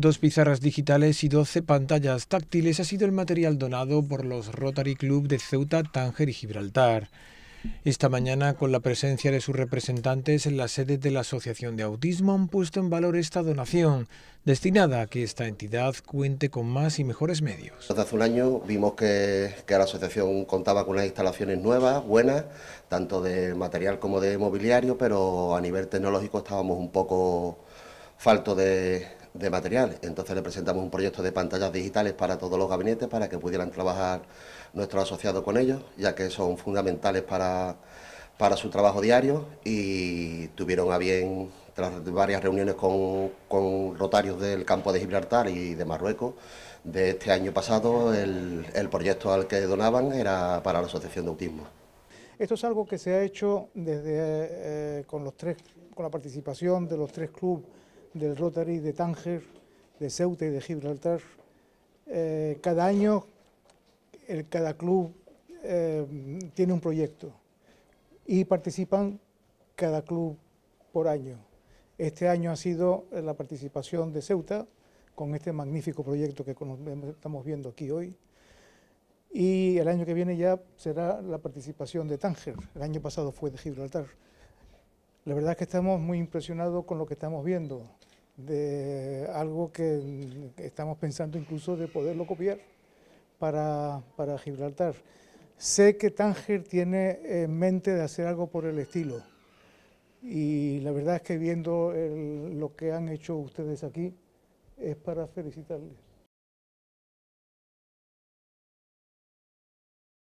Dos pizarras digitales y 12 pantallas táctiles ha sido el material donado por los Rotary Club de Ceuta, Tánger y Gibraltar. Esta mañana, con la presencia de sus representantes en las sedes de la Asociación de Autismo, han puesto en valor esta donación, destinada a que esta entidad cuente con más y mejores medios. Desde hace un año vimos que, que la asociación contaba con unas instalaciones nuevas, buenas, tanto de material como de mobiliario, pero a nivel tecnológico estábamos un poco falto de, de materiales. Entonces le presentamos un proyecto de pantallas digitales para todos los gabinetes para que pudieran trabajar nuestros asociados con ellos, ya que son fundamentales para, su trabajo diario y tuvieron a bien, tras varias reuniones con, rotarios del campo de Gibraltar y de Marruecos, de este año pasado el, proyecto al que donaban era para la Asociación de Autismo. Esto es algo que se ha hecho desde, eh, con, los tres, con la participación de los tres clubes del Rotary de Tánger, de Ceuta y de Gibraltar. Eh, cada año cada club eh, tiene un proyecto y participan cada club por año. Este año ha sido la participación de Ceuta con este magnífico proyecto que estamos viendo aquí hoy. Y el año que viene ya será la participación de Tánger. El año pasado fue de Gibraltar. La verdad es que estamos muy impresionados con lo que estamos viendo, de algo que estamos pensando incluso de poderlo copiar para, Gibraltar. Sé que Tánger tiene en mente de hacer algo por el estilo y la verdad es que viendo lo que han hecho ustedes aquí es para felicitarles.